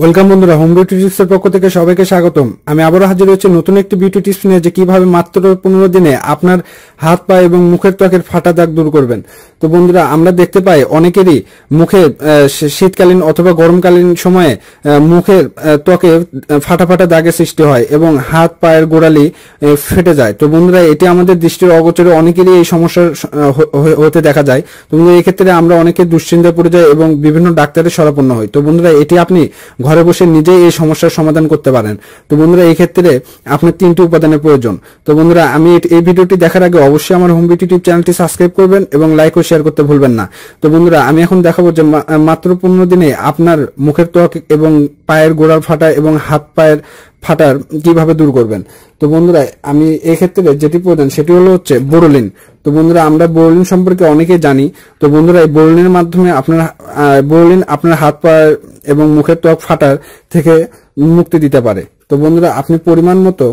welcome বন্ধুরা home beauty tips এর পক্ষ থেকে সবাইকে স্বাগতম আমি আবারও হাজির হয়েছি নতুন একটি বিউটি টিপস নিয়ে যে কিভাবে মাত্র পনেরো দিনে আপনার হাত পা এবং মুখের ত্বকের ফাটা দাগ দূর করবেন তো বন্ধুরা আমরা দেখতে পাই অনেকেরই মুখে শীতকালীন অথবা গরমকালীন সময়ে মুখের ত্বকে ফাটা ফাটা দাগের সৃষ্টি হয় এবং হাত পায়ের গোড়ালি ফেটে যায় তো বন্ধুরা এটি আমাদের দৃষ্টির অগোচরে অনেকেরই এই সমস্যা হতে দেখা যায় তো বন্ধুরা এক্ষেত্রে আমরা অনেকে দুশ্চিন্তায় পড়ে যাই এবং বিভিন্ন ডাক্তারের সরাপন্ন হই তো বন্ধুরা এটি আপনি ঘরে বসে নিজেই এই সমস্যার সমাধান করতে পারেন তো বন্ধুরা এই ক্ষেত্রে আপনার তিনটি উপাদানের প্রয়োজন তো বন্ধুরা আমি এই ভিডিওটি দেখার আগে অবশ্যই আমার হোম বিউটি টিপ চ্যানেলটি সাবস্ক্রাইব করবেন এবং লাইক ও শেয়ার করতে ভুলবেন না তো বন্ধুরা আমি এখন দেখাবো যে মাত্র পনেরো দিনে আপনার মুখের ত্বক এবং পায়ের গোড়ার ফাটা এবং হাত পায়ের ফাটার কিভাবে দূর করবেন তো বন্ধুরা আমি এক্ষেত্রে যেটি প্রয়োজন সেটি হলো হচ্ছে বোরোলিন তো বন্ধুরা আমরা বোরোলিন সম্পর্কে অনেকে জানি তো বন্ধুরা এই বোরোলিনের মাধ্যমে আপনার বোরোলিন আপনার হাত পা এবং মুখের ত্বক ফাটার থেকে মুক্তি দিতে পারে তো বন্ধুরা আপনি পরিমাণ মতো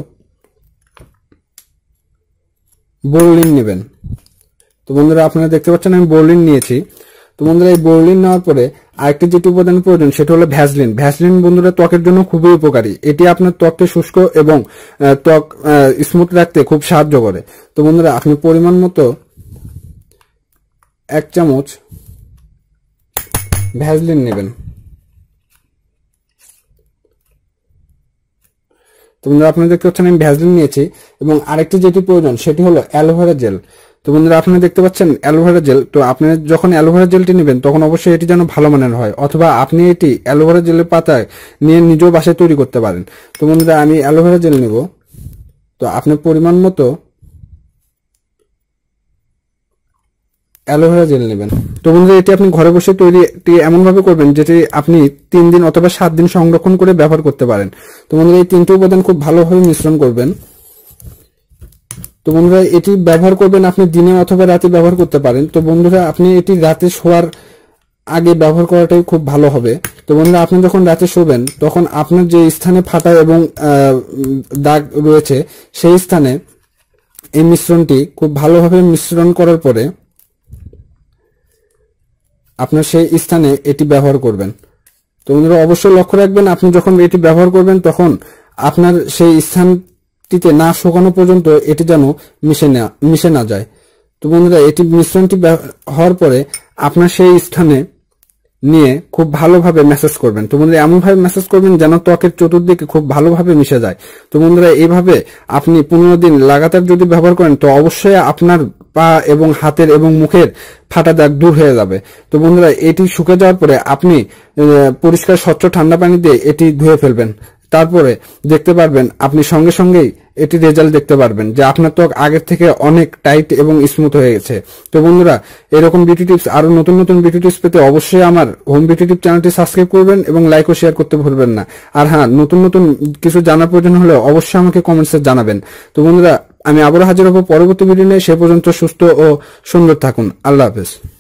বোরোলিন নেবেন তো বন্ধুরা আপনারা দেখতে পাচ্ছেন আমি বোরোলিন নিয়েছি তো বন্ধুরা এই বোরলিন নেওয়ার পরে আরেকটি যেটি উপাদান প্রয়োজন সেটা হলো ভ্যাসলিন ভ্যাসলিন বন্ধুরা ত্বকের জন্য খুবই উপকারী এটি আপনার ত্বককে শুষ্ক এবং ত্বক স্মুথ রাখতে খুব সাহায্য করে তো বন্ধুরা আপনি পরিমাণ মতো এক চামচ ভ্যাসলিন নেবেন তো বন্ধুরা আপনারা দেখতে পাচ্ছেন আমি ভ্যাসলিন নিয়েছি এবং আরেকটি যেটি প্রয়োজন সেটি হলো অ্যালোভেরা জেল তো বন্ধুরা আপনারা দেখতে পাচ্ছেন অ্যালোভেরা জেল তো আপনি যখন অ্যালোভেরা জেলটি নেবেন তখন অবশ্যই এটি যেন ভালো মানের হয় অথবা আপনি এটি অ্যালোভেরা জেলের পাতায় নিয়ে নিজেও বাসায় তৈরি করতে পারেন তো বন্ধুরা আমি অ্যালোভেরা জেল নেব তো আপনার পরিমাণ মতো অ্যালোভেরা জেল নেবেন তো বন্ধুরা এটি আপনি ঘরে বসে তৈরি এটি এমনভাবে করবেন যেটি আপনি তিন দিন অথবা সাত দিন সংরক্ষণ করে ব্যবহার করতে পারেন তো বন্ধুরা এই তিনটি উপাদান খুব ভালোভাবে মিশ্রণ করবেন তো বন্ধুরা এটি ব্যবহার করবেন আপনি দিনে অথবা রাতে ব্যবহার করতে পারেন তো বন্ধুরা আপনি এটি রাতে শোয়ার আগে ব্যবহার করাটাই খুব ভালো হবে তো বন্ধুরা আপনি যখন রাতে শোবেন তখন আপনার যে স্থানে ফাটা এবং দাগ রয়েছে সেই স্থানে এই মিশ্রণটি খুব ভালোভাবে মিশ্রণ করার পরে আপনার সেই স্থানে এটি ব্যবহার করবেন তো বন্ধুরা অবশ্যই লক্ষ্য রাখবেন আপনি যখন এটি ব্যবহার করবেন তখন আপনার সেই স্থান টিতে না শুকানো পর্যন্ত এটি যেন মিশে না মিশে না যায় তো বন্ধুরা এটি মিশ্রণটি হওয়ার পরে আপনার সেই স্থানে নিয়ে খুব ভালোভাবে মেসেজ করবেন তো বন্ধুরা এমনভাবে মেসেজ করবেন যেন ত্বকের চতুর্দিকে খুব ভালোভাবে মিশে যায় তো বন্ধুরা এইভাবে আপনি পনেরো দিন লাগাতার যদি ব্যবহার করেন তো অবশ্যই আপনার পা এবং হাতের এবং মুখের ফাটা দাগ দূর হয়ে যাবে তো বন্ধুরা এটি শুকে যাওয়ার পরে আপনি পরিষ্কার স্বচ্ছ ঠান্ডা পানি দিয়ে এটি ধুয়ে ফেলবেন তারপরে দেখতে পারবেন আপনি সঙ্গে সঙ্গেই এটি রেজাল্ট দেখতে পারবেন যে আপনার ত্বক আগের থেকে অনেক টাইট এবং স্মুথ হয়ে গেছে তো বন্ধুরা এরকম বিউটি টিপস আরো নতুন নতুন বিউটি টিপস পেতে অবশ্যই আমার হোম বিউটি টিপ চ্যানেলটি সাবস্ক্রাইব করবেন এবং লাইক ও শেয়ার করতে ভুলবেন না আর হ্যাঁ নতুন নতুন কিছু জানার প্রয়োজন হলে অবশ্যই আমাকে কমেন্টসে জানাবেন তো বন্ধুরা আমি আবারও হাজির হব পরবর্তী ভিডিও নিয়ে সে পর্যন্ত সুস্থ ও সুন্দর থাকুন আল্লাহ হাফেজ